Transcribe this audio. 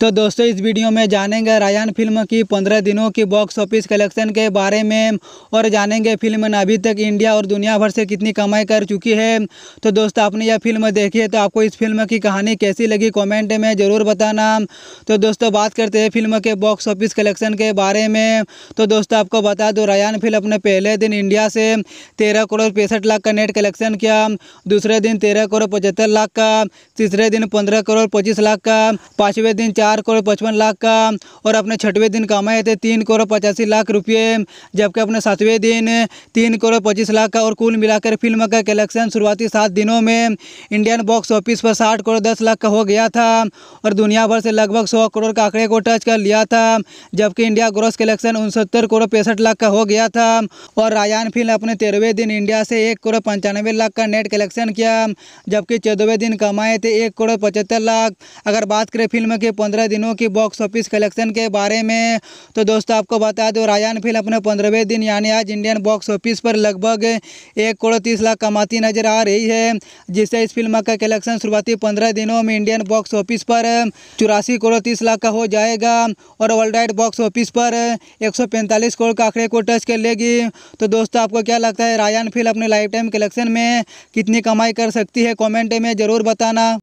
तो दोस्तों इस वीडियो में जानेंगे रायन फिल्म की पंद्रह दिनों की बॉक्स ऑफिस कलेक्शन के बारे में और जानेंगे फिल्म ने अभी तक इंडिया और दुनिया भर से कितनी कमाई कर चुकी है तो दोस्तों आपने यह फिल्म देखी है तो आपको इस फिल्म की कहानी कैसी लगी कमेंट में ज़रूर बताना तो दोस्तों बात करते हैं फिल्म के बॉक्स ऑफिस कलेक्शन के बारे में तो दोस्तों आपको बता दो रायन फिल्म अपने पहले दिन इंडिया से तेरह करोड़ पैंसठ लाख का नेट कलेक्शन किया दूसरे दिन तेरह करोड़ पचहत्तर लाख का तीसरे दिन पंद्रह करोड़ पच्चीस लाख का पाँचवें दिन चार करोड़ पचपन लाख का और अपने छठवें दिन कमाए थे तीन करोड़ पचासी लाख रुपये जबकि अपने सातवें दिन तीन करोड़ पच्चीस लाख का और कुल मिलाकर फिल्म का कलेक्शन शुरुआती सात दिनों में इंडियन बॉक्स ऑफिस पर साठ करोड़ दस लाख का हो गया था और दुनिया भर से लगभग सौ करोड़ का आंकड़े को टच कर लिया था जबकि इंडिया ग्रॉस कलेक्शन उनसत्तर करोड़ पैंसठ लाख का हो गया था और रायान फिल्म अपने तेरहवें दिन इंडिया से एक करोड़ पंचानवे लाख का नेट कलेक्शन किया जबकि चौदहवें दिन कमाए थे एक करोड़ पचहत्तर लाख अगर बात करें फिल्म के पंद्रह पंद्रह दिनों की बॉक्स ऑफिस कलेक्शन के बारे में तो दोस्तों आपको बता दो रायन फिल्म अपने पंद्रहवें दिन यानी आज इंडियन बॉक्स ऑफिस पर लगभग एक करोड़ तीस लाख कमाती नजर आ रही है जिससे इस फिल्म का कलेक्शन शुरुआती पंद्रह दिनों में इंडियन बॉक्स ऑफिस पर चौरासी करोड़ तीस लाख का हो जाएगा और वर्ल्ड वाइड बॉक्स ऑफिस पर एक करोड़ का आंकड़े को टच कर लेगी तो दोस्तों आपको क्या लगता है रायन फिल्म अपने लाइफ टाइम कलेक्शन में कितनी कमाई कर सकती है कॉमेंट में ज़रूर बताना